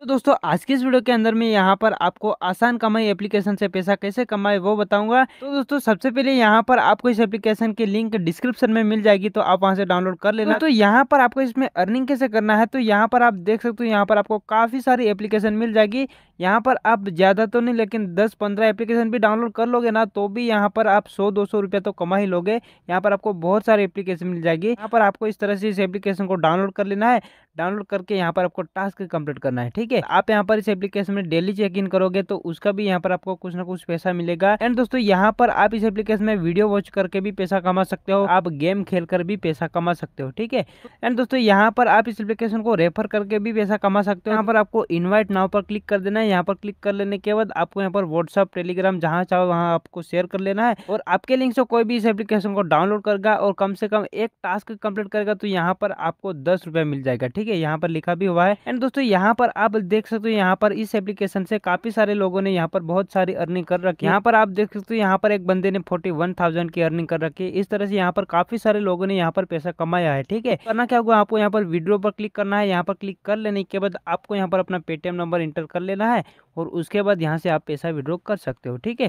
तो दोस्तों आज के इस वीडियो के अंदर मैं यहाँ पर आपको आसान कमाई एप्लीकेशन से पैसा कैसे कमाए वो बताऊंगा तो दोस्तों सबसे पहले यहाँ पर आपको इस एप्लीकेशन की लिंक डिस्क्रिप्शन में मिल जाएगी तो आप वहाँ से डाउनलोड कर लेना तो यहाँ पर आपको इसमें अर्निंग कैसे करना है तो यहाँ पर आप देख सकते हो यहाँ पर आपको काफ़ी सारी एप्लीकेशन मिल जाएगी यहाँ पर आप ज़्यादा तो नहीं लेकिन दस पंद्रह एप्लीकेशन भी डाउनलोड कर लोगे ना तो भी यहाँ पर आप सौ दो सौ रुपया तो कमा ही लोगे यहाँ पर आपको बहुत सारी एप्लीकेशन मिल जाएगी यहाँ पर आपको इस तरह से इस एप्लीकेशन को डाउनलोड कर लेना है डाउनलोड करके यहाँ पर आपको टास्क कंप्लीट करना है ठीक है आप यहाँ पर इस एप्लीकेशन में डेली चेक इन करोगे तो उसका भी यहाँ पर आपको कुछ ना कुछ पैसा मिलेगा एंड दोस्तों यहाँ पर आप इस एप्लीकेशन में वीडियो वॉच करके भी पैसा कमा सकते हो आप गेम खेल कर भी पैसा कमा सकते हो ठीक है एंड दोस्तों यहाँ पर आप इस एप्लीकेशन को रेफर करके भी पैसा कमा सकते हो यहाँ पर आपको इन्वाइट नाव पर क्लिक कर देना है यहाँ पर क्लिक कर लेने के बाद आपको यहाँ पर व्हाट्सअप टेलीग्राम जहाँ चाहो वहाँ आपको शेयर कर लेना है और आपके लिंक से कोई भी इस एप्लीकेशन को डाउनलोड करेगा और कम से कम एक टास्क कंप्लीट करेगा तो यहाँ पर आपको दस रुपया मिल जाएगा ठीक है ठीक है यहाँ पर लिखा भी हुआ है एंड दोस्तों यहाँ पर आप देख सकते हो यहाँ पर इस एप्लीकेशन से काफी सारे लोगों ने यहाँ पर बहुत सारी अर्निंग कर रखी है यहाँ पर आप देख सकते हो यहाँ पर एक बंदे ने फोर्टी वन थाउजेंड की अर्निंग कर रखी है इस तरह से यहाँ पर काफी सारे लोगों ने यहाँ पर पैसा कमाया है ठीक है करना क्या होगा आपको यहाँ पर वीडियो पर क्लिक करना है यहाँ पर क्लिक कर लेने के बाद आपको यहाँ पर अपना पेटीएम नंबर इंटर कर लेना है और उसके बाद यहाँ से आप पैसा विड्रॉ कर सकते हो ठीक है